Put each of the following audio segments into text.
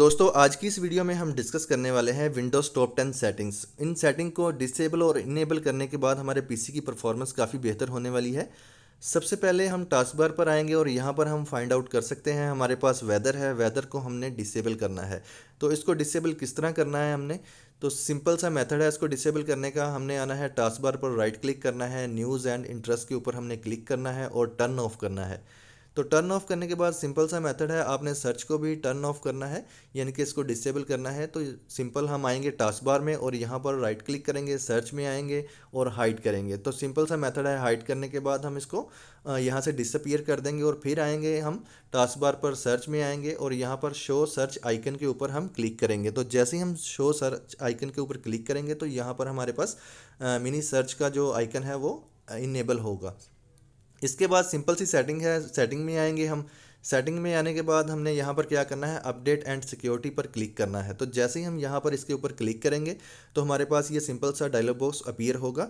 दोस्तों आज की इस वीडियो में हम डिस्कस करने वाले हैं विंडोज़ टॉप टेन सेटिंग्स इन सेटिंग को डिसेबल और इनेबल करने के बाद हमारे पीसी की परफॉर्मेंस काफ़ी बेहतर होने वाली है सबसे पहले हम टास्क बार पर आएंगे और यहाँ पर हम फाइंड आउट कर सकते हैं हमारे पास वेदर है वेदर को हमने डिसेबल करना है तो इसको डिसेबल किस तरह करना है हमने तो सिंपल सा मेथड है इसको डिसेबल करने का हमने आना है टास्क बार पर राइट क्लिक करना है न्यूज़ एंड इंटरेस्ट के ऊपर हमने क्लिक करना है और टर्न ऑफ करना है तो टर्न ऑफ करने के बाद सिंपल सा मेथड है आपने सर्च को भी टर्न ऑफ करना है यानी कि इसको डिसेबल करना है तो सिंपल हम आएंगे टास्क बार में और यहाँ पर राइट क्लिक करेंगे सर्च में आएंगे और हाइड करेंगे तो सिंपल सा मेथड है हाइड करने के बाद हम इसको यहाँ से डिसअपियर कर देंगे और फिर आएंगे हम टास्क बार पर सर्च में आएंगे और यहाँ पर शो सर्च आइकन के ऊपर हम क्लिक करेंगे तो जैसे ही हम शो सर्च आइकन के ऊपर क्लिक करेंगे तो यहाँ पर हमारे पास मिनी सर्च का जो आइकन है वो इनेबल होगा इसके बाद सिंपल सी सेटिंग है सेटिंग में आएंगे हम सेटिंग में आने के बाद हमने यहाँ पर क्या करना है अपडेट एंड सिक्योरिटी पर क्लिक करना है तो जैसे ही हम यहाँ पर इसके ऊपर क्लिक करेंगे तो हमारे पास ये सिंपल सा डायलॉग बॉक्स अपीयर होगा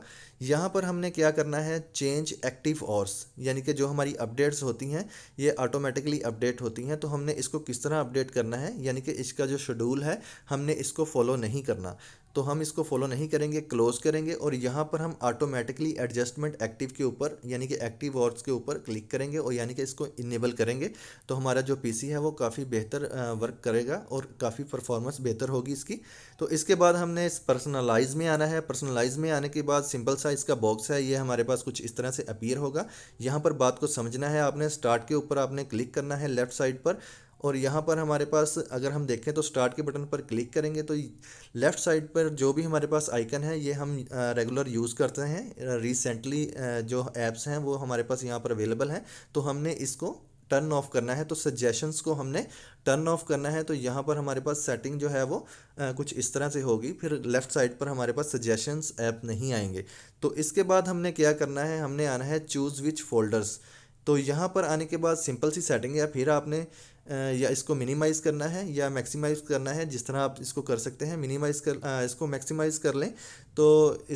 यहाँ पर हमने क्या करना है चेंज एक्टिव ऑर्स यानी कि जो हमारी अपडेट्स होती हैं ये ऑटोमेटिकली अपडेट होती हैं तो हमने इसको किस तरह अपडेट करना है यानी कि इसका जो शेड्यूल है हमने इसको फॉलो नहीं करना तो हम इसको फॉलो नहीं करेंगे क्लोज करेंगे और यहाँ पर हम ऑटोमेटिकली एडजस्टमेंट एक्टिव के ऊपर यानी कि एक्टिव वर्ड्स के ऊपर क्लिक करेंगे और यानी कि इसको इनेबल करेंगे तो हमारा जो पीसी है वो काफ़ी बेहतर वर्क करेगा और काफ़ी परफॉर्मेंस बेहतर होगी इसकी तो इसके बाद हमने इस पर्सनलाइज में आना है पर्सनलाइज में आने के बाद सिंपल सा इसका बॉक्स है ये हमारे पास कुछ इस तरह से अपीयर होगा यहाँ पर बात को समझना है आपने स्टार्ट के ऊपर आपने क्लिक करना है लेफ्ट साइड पर और यहाँ पर हमारे पास अगर हम देखें तो स्टार्ट के बटन पर क्लिक करेंगे तो लेफ़्ट साइड पर जो भी हमारे पास आइकन है ये हम रेगुलर यूज़ करते हैं रिसेंटली जो ऐप्स हैं वो हमारे पास यहाँ पर अवेलेबल हैं तो हमने इसको टर्न ऑफ करना है तो सजेशंस को हमने टर्न ऑफ करना है तो यहाँ पर हमारे पास सेटिंग जो है वो आ, कुछ इस तरह से होगी फिर लेफ़्ट साइड पर हमारे पास सजेशंस ऐप नहीं आएंगे तो इसके बाद हमने क्या करना है हमने आना है चूज़ विच फोल्डर्स तो यहाँ पर आने के बाद सिंपल सी सेटिंग है फिर आपने या इसको मिनिमाइज़ करना है या मैक्सिमाइज़ करना है जिस तरह आप इसको कर सकते हैं मिनिमाइज़ कर इसको मैक्सिमाइज़ कर लें तो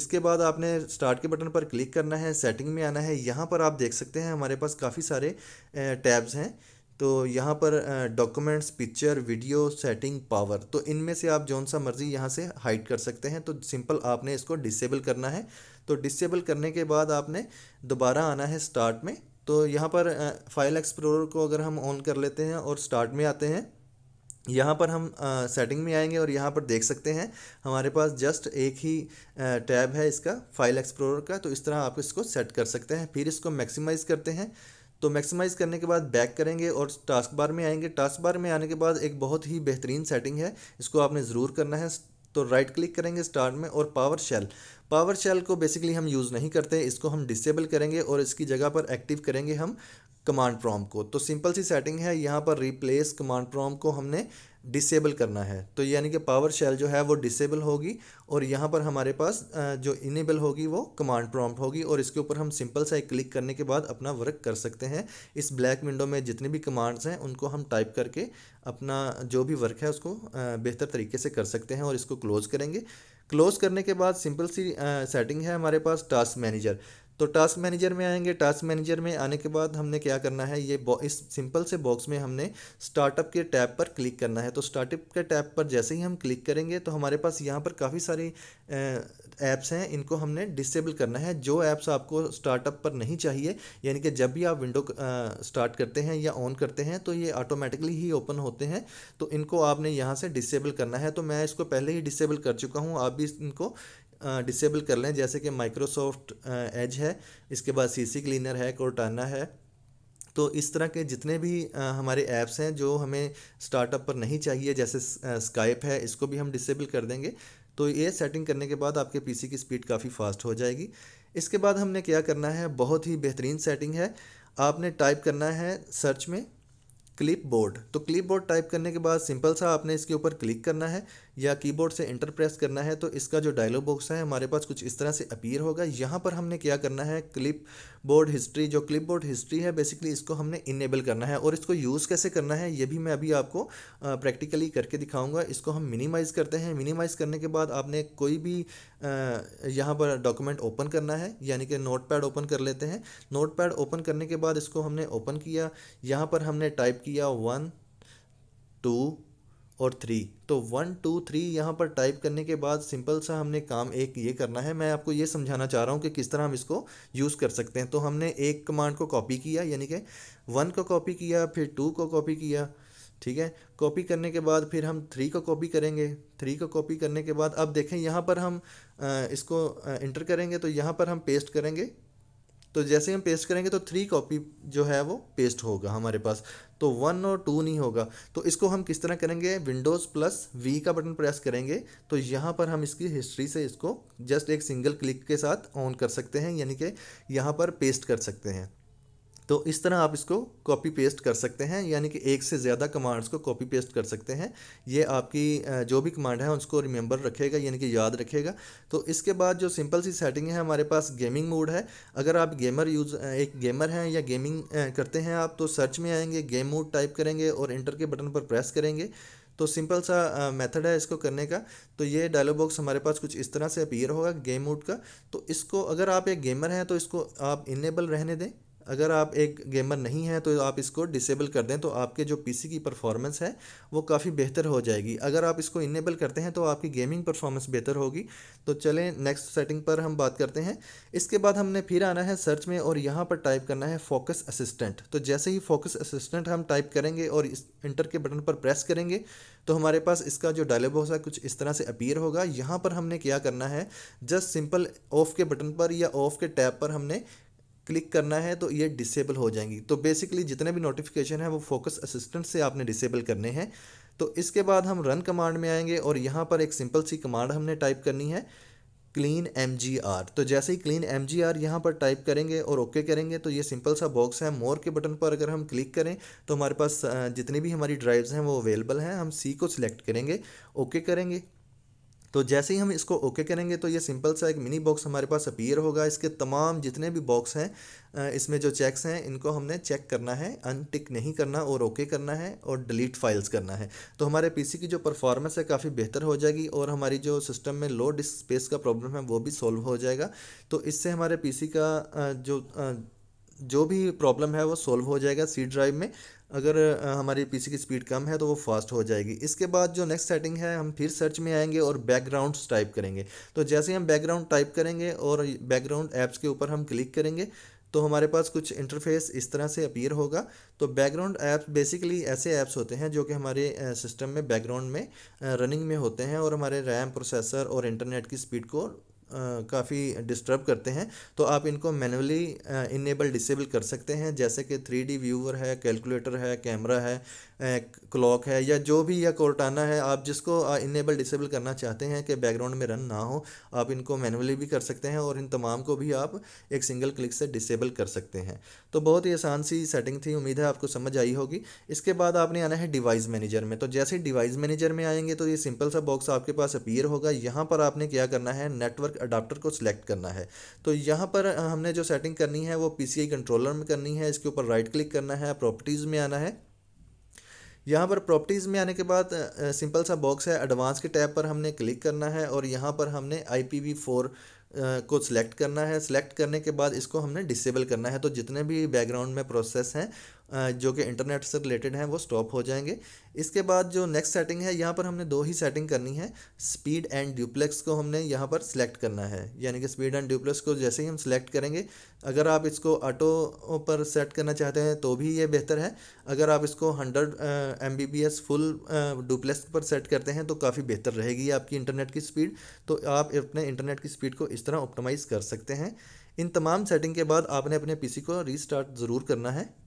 इसके बाद आपने स्टार्ट के बटन पर क्लिक करना है सेटिंग में आना है यहाँ पर आप देख सकते हैं हमारे पास काफ़ी सारे टैब्स हैं तो यहाँ पर documents picture video setting power तो इनमें से आप जौन सा मर्ज़ी यहाँ से हाइड कर सकते हैं तो सिंपल आपने इसको डिसेबल करना है तो डिसेबल करने के बाद आपने दोबारा आना है स्टार्ट में तो यहाँ पर फाइल एक्सप्लोरर को अगर हम ऑन कर लेते हैं और स्टार्ट में आते हैं यहाँ पर हम आ, सेटिंग में आएंगे और यहाँ पर देख सकते हैं हमारे पास जस्ट एक ही टैब है इसका फाइल एक्सप्लोरर का तो इस तरह आप इसको सेट कर सकते हैं फिर इसको मैक्सिमाइज़ करते हैं तो मैक्सिमाइज़ करने के बाद बैक करेंगे और टास्क बार में आएंगे टास्क बार में आने के बाद एक बहुत ही बेहतरीन सेटिंग है इसको आपने ज़रूर करना है तो राइट क्लिक करेंगे स्टार्ट में और पावर शेल पावर शेल को बेसिकली हम यूज़ नहीं करते इसको हम डिसेबल करेंगे और इसकी जगह पर एक्टिव करेंगे हम कमांड प्रॉम को तो सिंपल सी सेटिंग है यहाँ पर रिप्लेस कमांड प्रॉम को हमने डिसेबल करना है तो यानी कि पावर शेल जो है वो डिसेबल होगी और यहाँ पर हमारे पास जो इनेबल होगी वो कमांड प्रॉम्प्ट होगी और इसके ऊपर हम सिंपल सा एक क्लिक करने के बाद अपना वर्क कर सकते हैं इस ब्लैक विंडो में जितने भी कमांड्स हैं उनको हम टाइप करके अपना जो भी वर्क है उसको बेहतर तरीके से कर सकते हैं और इसको क्लोज़ करेंगे क्लोज करने के बाद सिंपल सी सेटिंग है हमारे पास टास्क मैनेजर तो टास्क मैनेजर में आएंगे टास्क मैनेजर में आने के बाद हमने क्या करना है ये इस सिंपल से बॉक्स में हमने स्टार्टअप के टैब पर क्लिक करना है तो स्टार्टअप के टैब पर जैसे ही हम क्लिक करेंगे तो हमारे पास यहाँ पर काफ़ी सारी ऐप्स हैं इनको हमने डिसेबल करना है जो ऐप्स आपको स्टार्टअप पर नहीं चाहिए यानी कि जब भी आप विंडो स्टार्ट करते हैं या ऑन करते हैं तो ये ऑटोमेटिकली ही ओपन होते हैं तो इनको आपने यहाँ से डिसेबल करना है तो मैं इसको पहले ही डिसेबल कर चुका हूँ आप भी इनको डिसेबल कर लें जैसे कि माइक्रोसॉफ्ट एज है इसके बाद सीसी क्लीनर है कोर्टाना है तो इस तरह के जितने भी हमारे ऐप्स हैं जो हमें स्टार्टअप पर नहीं चाहिए जैसे स्काइप है इसको भी हम डिसेबल कर देंगे तो ये सेटिंग करने के बाद आपके पीसी की स्पीड काफ़ी फास्ट हो जाएगी इसके बाद हमने क्या करना है बहुत ही बेहतरीन सेटिंग है आपने टाइप करना है सर्च में क्लिप बोर्ड तो क्लिप बोर्ड टाइप करने के बाद सिंपल सा आपने इसके ऊपर क्लिक करना है या कीबोर्ड से इंटर प्रेस करना है तो इसका जो डायलॉग बॉक्स है हमारे पास कुछ इस तरह से अपीयर होगा यहाँ पर हमने क्या करना है क्लिप बोर्ड हिस्ट्री जो क्लिप बोर्ड हिस्ट्री है बेसिकली इसको हमने इनेबल करना है और इसको यूज़ कैसे करना है ये भी मैं अभी आपको प्रैक्टिकली करके दिखाऊँगा इसको हम मिनिमाइज़ करते हैं मिनिमाइज़ करने के बाद आपने कोई भी यहाँ पर डॉक्यूमेंट ओपन करना है यानी कि नोट ओपन कर लेते हैं नोट ओपन करने के बाद इसको हमने ओपन किया यहाँ पर हमने टाइप किया वन टू और थ्री तो वन टू थ्री यहाँ पर टाइप करने के बाद सिंपल सा हमने काम एक ये करना है मैं आपको ये समझाना चाह रहा हूँ कि किस तरह हम इसको यूज़ कर सकते हैं तो हमने एक कमांड को कॉपी किया यानी कि वन को कॉपी किया फिर टू को कॉपी किया ठीक है कॉपी करने के बाद फिर हम थ्री को कॉपी करेंगे थ्री को कॉपी करने के बाद अब देखें यहाँ पर हम इसको इंटर करेंगे तो यहाँ पर हम पेस्ट करेंगे तो जैसे हम पेस्ट करेंगे तो थ्री कॉपी जो है वो पेस्ट होगा हमारे पास तो वन और टू नहीं होगा तो इसको हम किस तरह करेंगे विंडोज़ प्लस वी का बटन प्रेस करेंगे तो यहाँ पर हम इसकी हिस्ट्री से इसको जस्ट एक सिंगल क्लिक के साथ ऑन कर सकते हैं यानी कि यहाँ पर पेस्ट कर सकते हैं तो इस तरह आप इसको कॉपी पेस्ट कर सकते हैं यानी कि एक से ज़्यादा कमांड्स को कॉपी पेस्ट कर सकते हैं ये आपकी जो भी कमांड है उसको रिमेंबर रखेगा यानी कि याद रखेगा तो इसके बाद जो सिंपल सी सेटिंग है हमारे पास गेमिंग मोड है अगर आप गेमर यूज़ एक गेमर हैं या गेमिंग करते हैं आप तो सर्च में आएंगे गेम मोड टाइप करेंगे और इंटर के बटन पर प्रेस करेंगे तो सिंपल सा मेथड है इसको करने का तो ये डायलॉग बॉक्स हमारे पास कुछ इस तरह से अपीयर होगा गेम मोड का तो इसको अगर आप एक गेमर हैं तो इसको आप इनेबल रहने दें अगर आप एक गेमर नहीं हैं तो आप इसको डिसेबल कर दें तो आपके जो पीसी की परफॉर्मेंस है वो काफ़ी बेहतर हो जाएगी अगर आप इसको इनेबल करते हैं तो आपकी गेमिंग परफॉर्मेंस बेहतर होगी तो चलें नेक्स्ट सेटिंग पर हम बात करते हैं इसके बाद हमने फिर आना है सर्च में और यहाँ पर टाइप करना है फोकस असिस्टेंट तो जैसे ही फोकस असिस्टेंट हम टाइप करेंगे और इस इंटर के बटन पर प्रेस करेंगे तो हमारे पास इसका जो डायलॉग होगा कुछ इस तरह से अपीयर होगा यहाँ पर हमने क्या करना है जस्ट सिंपल ऑफ के बटन पर या ऑफ के टैब पर हमने क्लिक करना है तो ये डिसेबल हो जाएंगी तो बेसिकली जितने भी नोटिफिकेशन है वो फोकस असिस्टेंट से आपने डिसेबल करने हैं तो इसके बाद हम रन कमांड में आएंगे और यहाँ पर एक सिंपल सी कमांड हमने टाइप करनी है क्लीन एम जी आर तो जैसे ही क्लीन एम जी आर यहाँ पर टाइप करेंगे और ओके okay करेंगे तो ये सिंपल सा बॉक्स है मोर के बटन पर अगर हम क्लिक करें तो हमारे पास जितनी भी हमारी ड्राइव्स हैं वो अवेलेबल हैं हम सी को सिलेक्ट करेंगे ओके okay करेंगे तो जैसे ही हम इसको ओके करेंगे तो ये सिंपल सा एक मिनी बॉक्स हमारे पास अपीयर होगा इसके तमाम जितने भी बॉक्स हैं इसमें जो चेक्स हैं इनको हमने चेक करना है अनटिक नहीं करना और ओके करना है और डिलीट फाइल्स करना है तो हमारे पीसी की जो परफॉर्मेंस है काफ़ी बेहतर हो जाएगी और हमारी जो सिस्टम में लो डिस्क स्पेस का प्रॉब्लम है वो भी सॉल्व हो जाएगा तो इससे हमारे पी का जो जो भी प्रॉब्लम है वो सॉल्व हो जाएगा सी ड्राइव में अगर हमारी पीसी की स्पीड कम है तो वो फास्ट हो जाएगी इसके बाद जो नेक्स्ट सेटिंग है हम फिर सर्च में आएंगे और बैकग्राउंड टाइप करेंगे तो जैसे हम बैकग्राउंड टाइप करेंगे और बैकग्राउंड ऐप्स के ऊपर हम क्लिक करेंगे तो हमारे पास कुछ इंटरफेस इस तरह से अपीयर होगा तो बैकग्राउंड ऐप्स बेसिकली ऐसे ऐप्स होते हैं जो कि हमारे सिस्टम में बैकग्राउंड में रनिंग में होते हैं और हमारे रैम प्रोसेसर और इंटरनेट की स्पीड को काफ़ी डिस्टर्ब करते हैं तो आप इनको मैनुअली इनेबल डिसेबल कर सकते हैं जैसे कि थ्री डी व्यूवर है कैलकुलेटर है कैमरा है क्लॉक है या जो भी या कोर्टाना है आप जिसको इनेबल डिसेबल करना चाहते हैं कि बैकग्राउंड में रन ना हो आप इनको मैनुअली भी कर सकते हैं और इन तमाम को भी आप एक सिंगल क्लिक से डिसेबल कर सकते हैं तो बहुत ही आसान सी सेटिंग थी उम्मीद है आपको समझ आई होगी इसके बाद आपने आना है डिवाइस मैनेजर में तो जैसे डिवाइस मैनेजर में आएंगे तो ये सिंपल सा बॉक्स आपके पास अपीयर होगा यहाँ पर आपने क्या करना है नेटवर्क अडाप्टर को सिलेक्ट करना है तो यहाँ पर हमने जो सेटिंग करनी है वो पी कंट्रोलर में करनी है इसके ऊपर राइट क्लिक करना है प्रॉपर्टीज़ में आना है यहाँ पर प्रॉपर्टीज़ में आने के बाद सिंपल सा बॉक्स है एडवांस के टैब पर हमने क्लिक करना है और यहाँ पर हमने आई पी वी फोर को सिलेक्ट करना है सिलेक्ट करने के बाद इसको हमने डिसेबल करना है तो जितने भी बैकग्राउंड में प्रोसेस हैं जो कि इंटरनेट से रिलेटेड हैं वो स्टॉप हो जाएंगे इसके बाद जो नेक्स्ट सेटिंग है यहाँ पर हमने दो ही सेटिंग करनी है स्पीड एंड ड्यूप्लेक्स को हमने यहाँ पर सिलेक्ट करना है यानी कि स्पीड एंड ड्यूप्लेक्स को जैसे ही हम सिलेक्ट करेंगे अगर आप इसको ऑटो पर सेट करना चाहते हैं तो भी ये बेहतर है अगर आप इसको hundred M B B S full duplex पर सेट करते हैं तो काफ़ी बेहतर रहेगी आपकी इंटरनेट की स्पीड तो आप अपने इंटरनेट की स्पीड को इस तरह ऑप्टोमाइज़ कर सकते हैं इन तमाम सेटिंग के बाद आपने अपने पीसी को रीस्टार्ट ज़रूर करना है